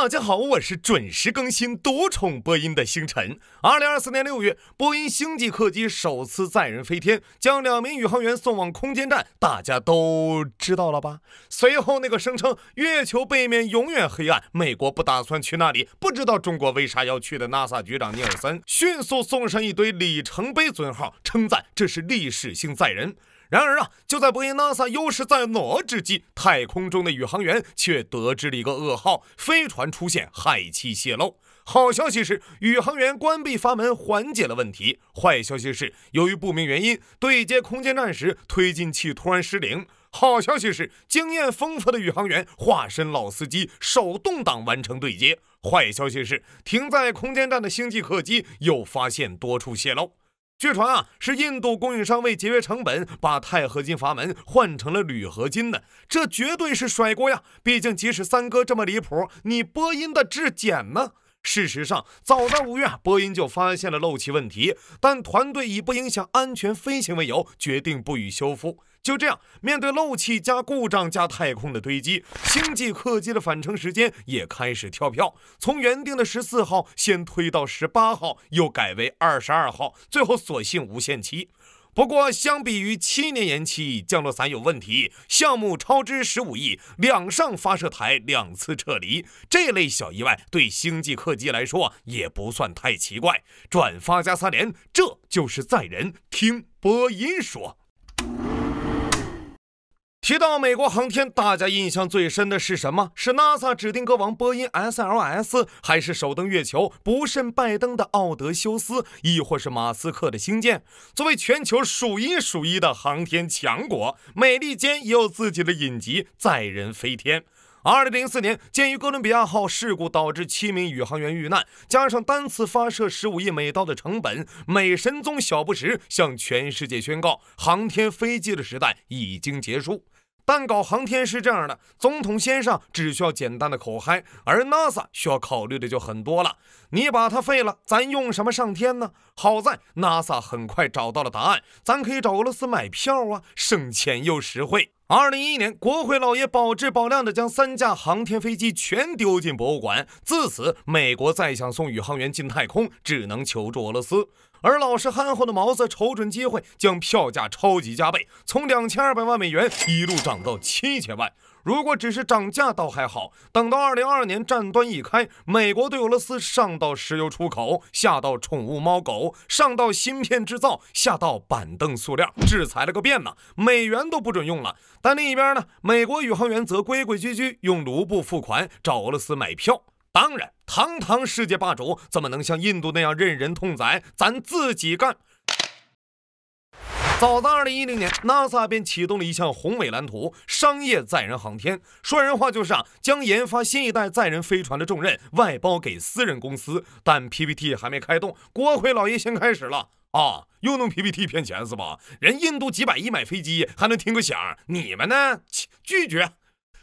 大家好，我是准时更新、多宠播音的星辰。二零二四年六月，波音星际客机首次载人飞天，将两名宇航员送往空间站，大家都知道了吧？随后，那个声称月球背面永远黑暗，美国不打算去那里，不知道中国为啥要去的 NASA 局长尼尔森，迅速送上一堆里程碑尊号，称赞这是历史性载人。然而啊，就在波音 NASA 优势在哪之际，太空中的宇航员却得知了一个噩耗：飞船出现氦气泄漏。好消息是，宇航员关闭阀门，缓解了问题。坏消息是，由于不明原因，对接空间站时推进器突然失灵。好消息是，经验丰富的宇航员化身老司机，手动挡完成对接。坏消息是，停在空间站的星际客机又发现多处泄漏。据传啊，是印度供应商为节约成本，把钛合金阀门换成了铝合金的，这绝对是甩锅呀！毕竟，即使三哥这么离谱，你波音的质检呢？事实上，早在五月，波音就发现了漏气问题，但团队以不影响安全飞行为由，决定不予修复。就这样，面对漏气加故障加太空的堆积，星际客机的返程时间也开始跳票，从原定的十四号先推到十八号，又改为二十二号，最后索性无限期。不过，相比于七年延期、降落伞有问题、项目超支十五亿、两上发射台两次撤离这类小意外，对星际客机来说也不算太奇怪。转发加三连，这就是载人。听播音说。提到美国航天，大家印象最深的是什么？是 NASA 指定歌王波音 SLS，还是首登月球不胜拜登的奥德修斯，亦或是马斯克的星舰？作为全球数一数一的航天强国，美利坚也有自己的隐疾——载人飞天。二零零四年，鉴于哥伦比亚号事故导致七名宇航员遇难，加上单次发射十五亿美刀的成本，美神宗小布什向全世界宣告：航天飞机的时代已经结束。但搞航天是这样的，总统先上只需要简单的口嗨，而 NASA 需要考虑的就很多了。你把它废了，咱用什么上天呢？好在 NASA 很快找到了答案，咱可以找俄罗斯买票啊，省钱又实惠。二零一一年，国会老爷保质保量的将三架航天飞机全丢进博物馆。自此，美国再想送宇航员进太空，只能求助俄罗斯。而老实憨厚的毛子瞅准机会，将票价超级加倍，从两千二百万美元一路涨到七千万。如果只是涨价倒还好，等到二零二二年战端一开，美国对俄罗斯上到石油出口，下到宠物猫狗，上到芯片制造，下到板凳塑料，制裁了个遍呢，美元都不准用了。但另一边呢，美国宇航员则规规矩矩用卢布付款，找俄罗斯买票。当然，堂堂世界霸主怎么能像印度那样任人痛宰？咱自己干。早在2010年，NASA 便启动了一项宏伟蓝图——商业载人航天。说人话就是啊，将研发新一代载人飞船的重任外包给私人公司。但 PPT 还没开动，国会老爷先开始了啊！又弄 PPT 骗钱是吧？人印度几百亿买飞机还能听个响，你们呢？拒绝。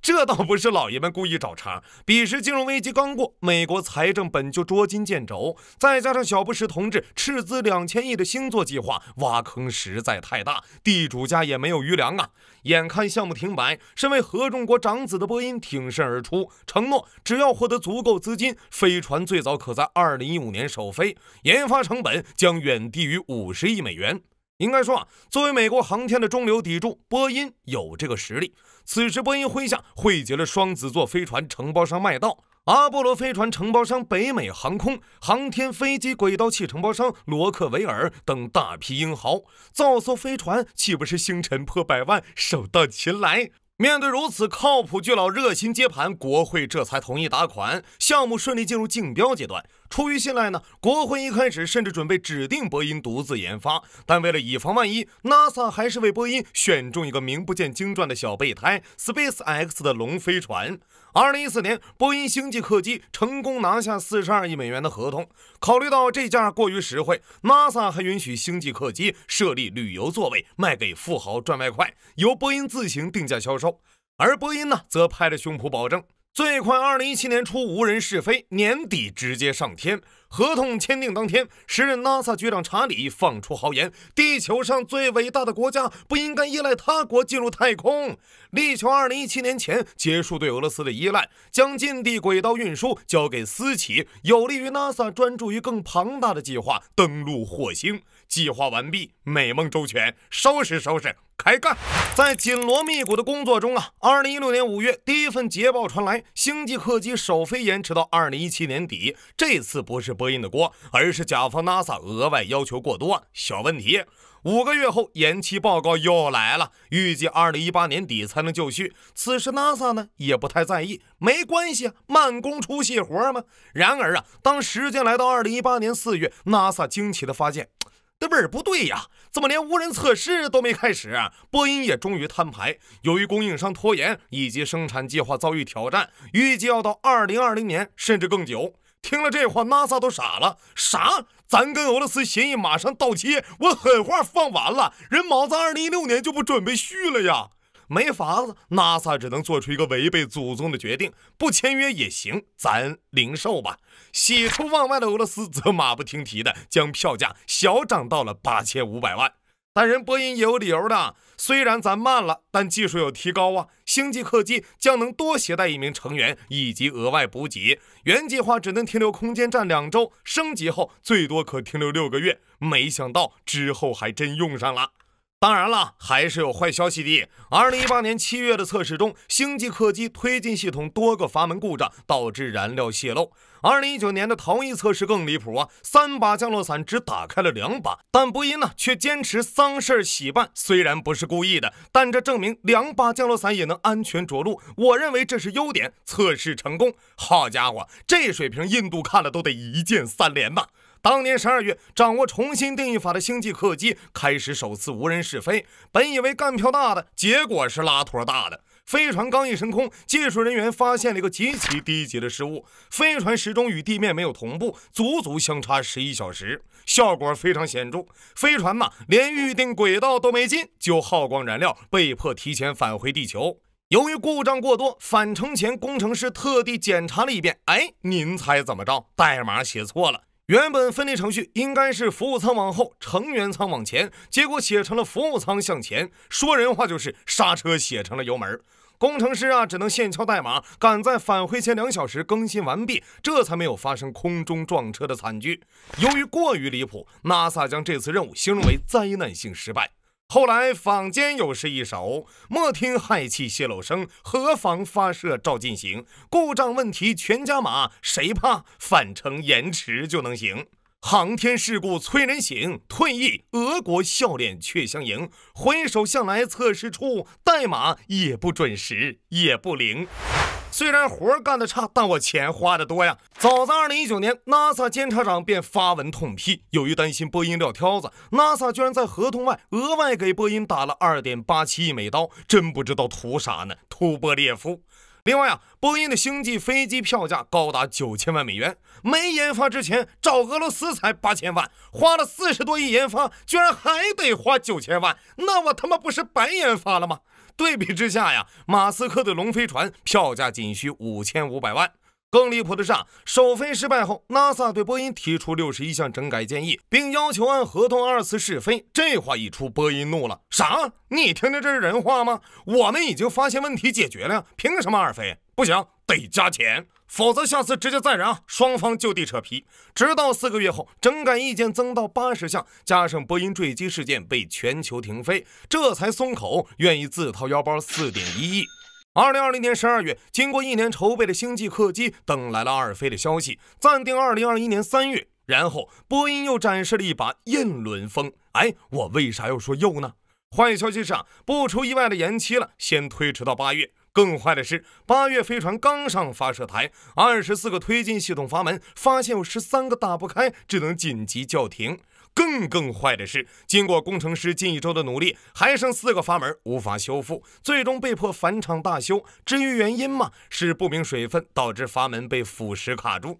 这倒不是老爷们故意找茬，彼时金融危机刚过，美国财政本就捉襟见肘，再加上小布什同志斥资两千亿的星座计划，挖坑实在太大，地主家也没有余粮啊！眼看项目停摆，身为合众国长子的波音挺身而出，承诺只要获得足够资金，飞船最早可在二零一五年首飞，研发成本将远低于五十亿美元。应该说啊，作为美国航天的中流砥柱，波音有这个实力。此时，波音麾下汇集了双子座飞船承包商麦道、阿波罗飞船承包商北美航空、航天飞机轨道器承包商罗克维尔等大批英豪，造艘飞船岂不是星辰破百万，手到擒来？面对如此靠谱巨佬热心接盘，国会这才同意打款，项目顺利进入竞标阶段。出于信赖呢，国会一开始甚至准备指定波音独自研发，但为了以防万一，NASA 还是为波音选中一个名不见经传的小备胎 ——SpaceX 的龙飞船。二零一四年，波音星际客机成功拿下四十二亿美元的合同。考虑到这价过于实惠，NASA 还允许星际客机设立旅游座位，卖给富豪赚外快，由波音自行定价销售。而波音呢，则拍着胸脯保证。最快二零一七年初无人试飞，年底直接上天。合同签订当天，时任 NASA 局长查理放出豪言：“地球上最伟大的国家不应该依赖他国进入太空，力求二零一七年前结束对俄罗斯的依赖，将近地轨道运输交给私企，有利于 NASA 专注于更庞大的计划——登陆火星。”计划完毕，美梦周全，收拾收拾，开干。在紧锣密鼓的工作中啊，二零一六年五月，第一份捷报传来，星际客机首飞延迟到二零一七年底。这次不是波音的锅，而是甲方 NASA 额外要求过多，小问题。五个月后，延期报告又来了，预计二零一八年底才能就绪。此时 NASA 呢也不太在意，没关系，慢工出细活嘛。然而啊，当时间来到二零一八年四月，NASA 惊奇地发现。这味儿不对呀！怎么连无人测试都没开始？波音也终于摊牌，由于供应商拖延以及生产计划遭遇挑战，预计要到二零二零年甚至更久。听了这话，NASA 都傻了。啥？咱跟俄罗斯协议马上到期，我狠话放完了，人毛子二零一六年就不准备续了呀？没法子，NASA 只能做出一个违背祖宗的决定，不签约也行，咱零售吧。喜出望外的俄罗斯则马不停蹄地将票价小涨到了八千五百万。但人播音也有理由的，虽然咱慢了，但技术有提高啊。星际客机将能多携带一名成员以及额外补给。原计划只能停留空间站两周，升级后最多可停留六个月。没想到之后还真用上了。当然了，还是有坏消息的。二零一八年七月的测试中，星际客机推进系统多个阀门故障导致燃料泄漏。二零一九年的逃逸测试更离谱啊，三把降落伞只打开了两把，但波音呢却坚持丧事儿喜办，虽然不是故意的，但这证明两把降落伞也能安全着陆。我认为这是优点，测试成功。好家伙，这水平印度看了都得一键三连吧。当年十二月，掌握重新定义法的星际客机开始首次无人试飞。本以为干票大的，结果是拉坨大的。飞船刚一升空，技术人员发现了一个极其低级的失误：飞船始终与地面没有同步，足足相差十一小时，效果非常显著。飞船嘛，连预定轨道都没进，就耗光燃料，被迫提前返回地球。由于故障过多，返程前工程师特地检查了一遍。哎，您猜怎么着？代码写错了。原本分离程序应该是服务舱往后，成员舱往前，结果写成了服务舱向前。说人话就是刹车写成了油门。工程师啊，只能现敲代码，赶在返回前两小时更新完毕，这才没有发生空中撞车的惨剧。由于过于离谱，NASA 将这次任务形容为灾难性失败。后来坊间有诗一首：莫听氦气泄漏声，何妨发射照进行。故障问题全加码，谁怕返程延迟就能行？航天事故催人醒，退役俄国笑脸却相迎。回首向来测试处，代码也不准时，也不灵。虽然活干得差，但我钱花得多呀。早在二零一九年，NASA 监察长便发文痛批，由于担心波音撂挑子，NASA 居然在合同外额外给波音打了二点八七亿美刀，真不知道图啥呢？图波列夫。另外啊，波音的星际飞机票价高达九千万美元，没研发之前找俄罗斯才八千万，花了四十多亿研发，居然还得花九千万，那我他妈不是白研发了吗？对比之下呀，马斯克的龙飞船票价仅需五千五百万。更离谱的是，首飞失败后，NASA 对波音提出六十一项整改建议，并要求按合同二次试飞。这话一出，波音怒了：“啥？你听听，这是人话吗？我们已经发现问题解决了，凭什么二飞？不行，得加钱。”否则下次直接载人啊！双方就地扯皮，直到四个月后，整改意见增到八十项，加上波音坠机事件被全球停飞，这才松口，愿意自掏腰包四点一亿。二零二零年十二月，经过一年筹备的星际客机等来了二飞的消息，暂定二零二一年三月。然后波音又展示了一把硬轮风。哎，我为啥要说又呢？坏消息是，啊，不出意外的延期了，先推迟到八月。更坏的是，八月飞船刚上发射台，二十四个推进系统阀门发现有十三个打不开，只能紧急叫停。更更坏的是，经过工程师近一周的努力，还剩四个阀门无法修复，最终被迫返厂大修。至于原因嘛，是不明水分导致阀门被腐蚀卡住。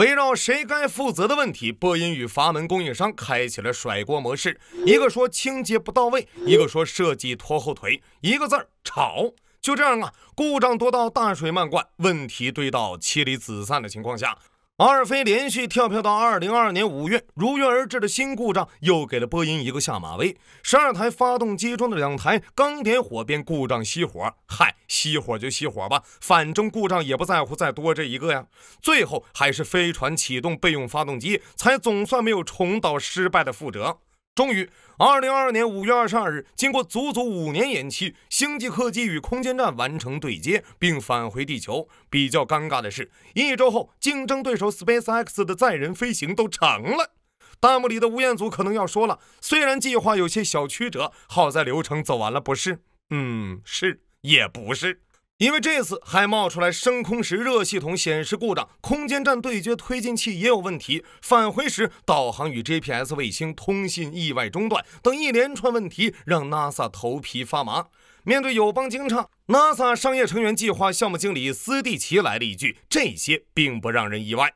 围绕谁该负责的问题，波音与阀门供应商开启了甩锅模式：一个说清洁不到位，一个说设计拖后腿，一个字儿吵。就这样啊，故障多到大水漫灌，问题堆到妻离子散的情况下，阿尔飞连续跳票到二零二二年五月，如约而至的新故障又给了波音一个下马威。十二台发动机中的两台刚点火便故障熄火，嗨，熄火就熄火吧，反正故障也不在乎再多这一个呀。最后还是飞船启动备用发动机，才总算没有重蹈失败的覆辙。终于，二零二二年五月二十二日，经过足足五年延期，星际客机与空间站完成对接并返回地球。比较尴尬的是，一周后，竞争对手 SpaceX 的载人飞行都成了。弹幕里的吴彦祖可能要说了：虽然计划有些小曲折，好在流程走完了，不是？嗯，是也不是。因为这次还冒出来升空时热系统显示故障，空间站对接推进器也有问题，返回时导航与 GPS 卫星通信意外中断等一连串问题，让 NASA 头皮发麻。面对友邦惊诧，NASA 商业成员计划项目经理斯蒂奇来了一句：“这些并不让人意外。”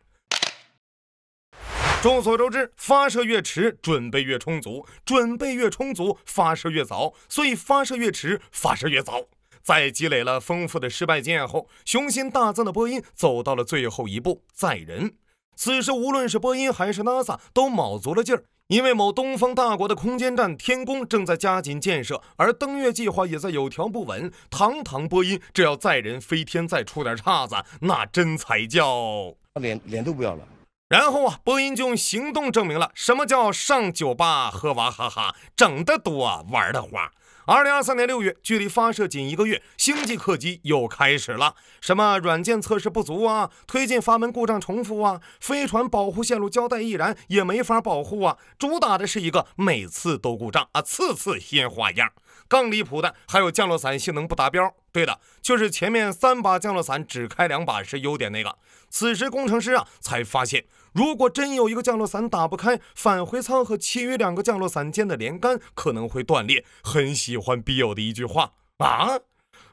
众所周知，发射越迟，准备越充足；准备越充足，发射越早。所以，发射越迟，发射越早。在积累了丰富的失败经验后，雄心大增的波音走到了最后一步——载人。此时，无论是波音还是 NASA 都卯足了劲儿，因为某东方大国的空间站“天宫”正在加紧建设，而登月计划也在有条不紊。堂堂波音，这要载人飞天再出点岔子，那真才叫脸脸都不要了。然后啊，波音就用行动证明了什么叫上酒吧喝娃哈哈，整得多，玩的花。二零二三年六月，距离发射仅一个月，星际客机又开始了。什么软件测试不足啊，推进阀门故障重复啊，飞船保护线路胶带易燃也没法保护啊，主打的是一个每次都故障啊，次次新花样。更离谱的还有降落伞性能不达标。对的，就是前面三把降落伞只开两把是优点那个。此时工程师啊才发现。如果真有一个降落伞打不开，返回舱和其余两个降落伞间的连杆可能会断裂。很喜欢笔友的一句话啊，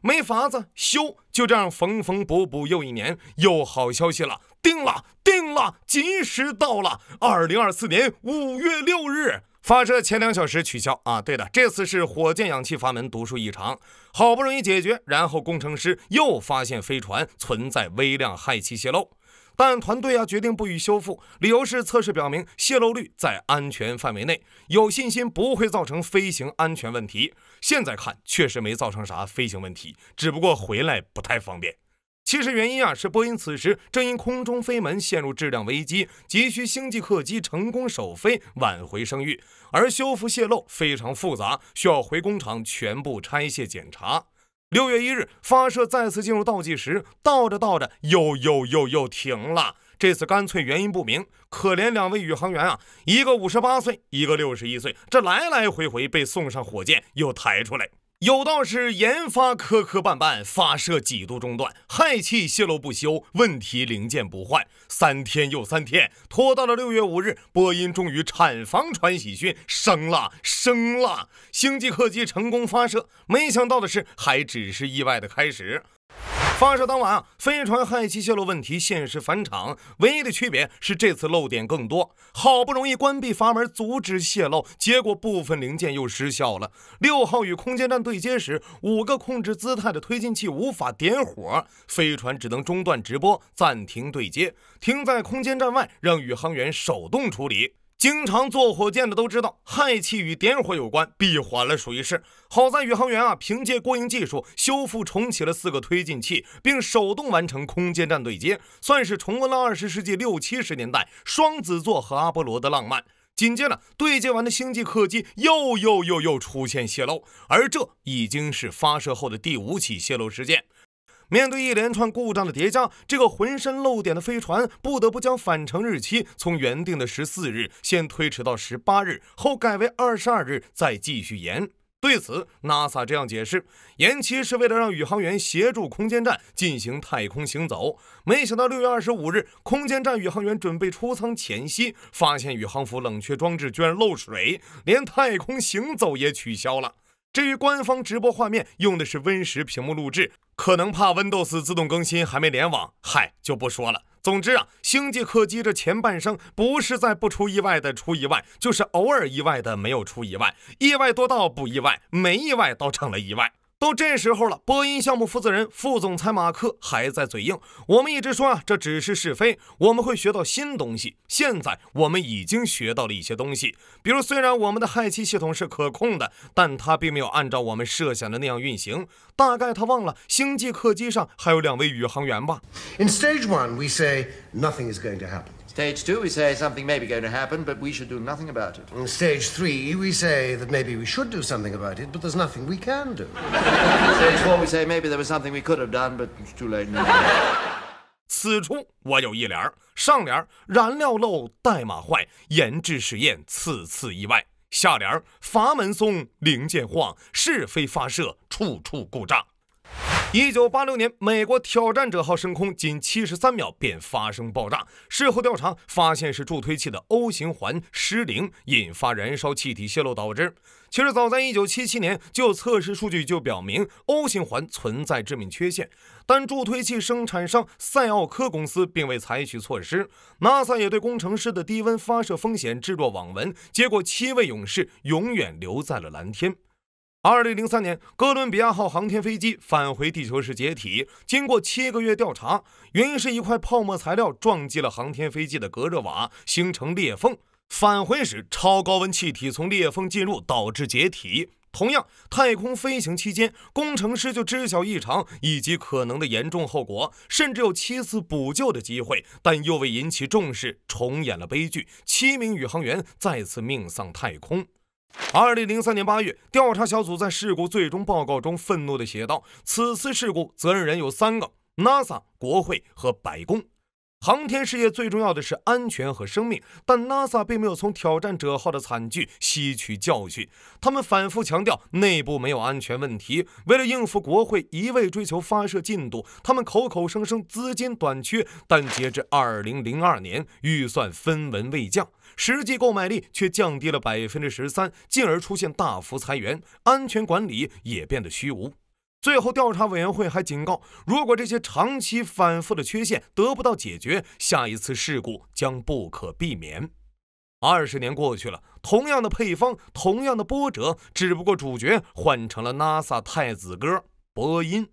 没法子修，就这样缝缝补补又一年。又好消息了，定了定了，及时到了。二零二四年五月六日发射前两小时取消啊。对的，这次是火箭氧气阀门读数异常，好不容易解决，然后工程师又发现飞船存在微量氦气泄漏。但团队啊决定不予修复，理由是测试表明泄漏率在安全范围内，有信心不会造成飞行安全问题。现在看确实没造成啥飞行问题，只不过回来不太方便。其实原因啊是波音此时正因空中飞门陷入质量危机，急需星际客机成功首飞挽回声誉，而修复泄漏非常复杂，需要回工厂全部拆卸检查。六月一日发射再次进入倒计时，倒着倒着又又又又停了。这次干脆原因不明，可怜两位宇航员啊，一个五十八岁，一个六十一岁，这来来回回被送上火箭，又抬出来。有道是，研发磕磕绊绊，发射几度中断，氦气泄漏不休，问题零件不换，三天又三天，拖到了六月五日，波音终于产房传喜讯，升了，升了，星际客机成功发射。没想到的是，还只是意外的开始。发射当晚飞船氦气泄漏问题限时返场，唯一的区别是这次漏点更多。好不容易关闭阀门阻止泄漏，结果部分零件又失效了。六号与空间站对接时，五个控制姿态的推进器无法点火，飞船只能中断直播，暂停对接，停在空间站外，让宇航员手动处理。经常坐火箭的都知道，氦气与点火有关，闭环了属于是。好在宇航员啊，凭借过硬技术修复重启了四个推进器，并手动完成空间站对接，算是重温了二十世纪六七十年代双子座和阿波罗的浪漫。紧接着，对接完的星际客机又又又又出现泄漏，而这已经是发射后的第五起泄漏事件。面对一连串故障的叠加，这个浑身漏点的飞船不得不将返程日期从原定的十四日先推迟到十八日，后改为二十二日，再继续延。对此，NASA 这样解释：延期是为了让宇航员协助空间站进行太空行走。没想到六月二十五日，空间站宇航员准备出舱前夕，发现宇航服冷却装置居然漏水，连太空行走也取消了。至于官方直播画面，用的是 Win 十屏幕录制。可能怕 Windows 自动更新还没联网，嗨就不说了。总之啊，星际客机这前半生不是在不出意外的出意外，就是偶尔意外的没有出意外，意外多到不意外，没意外倒成了意外。都这时候了，波音项目负责人、副总裁马克还在嘴硬。我们一直说啊，这只是试飞，我们会学到新东西。现在我们已经学到了一些东西，比如虽然我们的氦气系统是可控的，但它并没有按照我们设想的那样运行。大概他忘了星际客机上还有两位宇航员吧。Stage two, we say something may be going to happen, but we should do nothing about it. In stage three, we say that maybe we should do something about it, but there's nothing we can do. stage four, we say maybe there was something we could have done, but it's too late now. 此处我有一联儿，上联燃料漏，代码坏，研制实验次次意外；下联阀门松，零件晃，是非发射处处故障。一九八六年，美国挑战者号升空仅七十三秒便发生爆炸。事后调查发现是助推器的 O 型环失灵，引发燃烧气体泄漏导致。其实早在一九七七年，就测试数据就表明 O 型环存在致命缺陷，但助推器生产商赛奥科公司并未采取措施。NASA 也对工程师的低温发射风险置若罔闻，结果七位勇士永远留在了蓝天。二零零三年，哥伦比亚号航天飞机返回地球时解体。经过七个月调查，原因是一块泡沫材料撞击了航天飞机的隔热瓦，形成裂缝。返回时，超高温气体从裂缝进入，导致解体。同样，太空飞行期间，工程师就知晓异常以及可能的严重后果，甚至有七次补救的机会，但又未引起重视，重演了悲剧。七名宇航员再次命丧太空。2003年8月，调查小组在事故最终报告中愤怒地写道：“此次事故责任人有三个：NASA、国会和白宫。”航天事业最重要的是安全和生命，但 NASA 并没有从挑战者号的惨剧吸取教训。他们反复强调内部没有安全问题，为了应付国会，一味追求发射进度。他们口口声声资金短缺，但截至2002年，预算分文未降，实际购买力却降低了百分之十三，进而出现大幅裁员，安全管理也变得虚无。最后，调查委员会还警告，如果这些长期反复的缺陷得不到解决，下一次事故将不可避免。二十年过去了，同样的配方，同样的波折，只不过主角换成了 NASA 太子哥波音。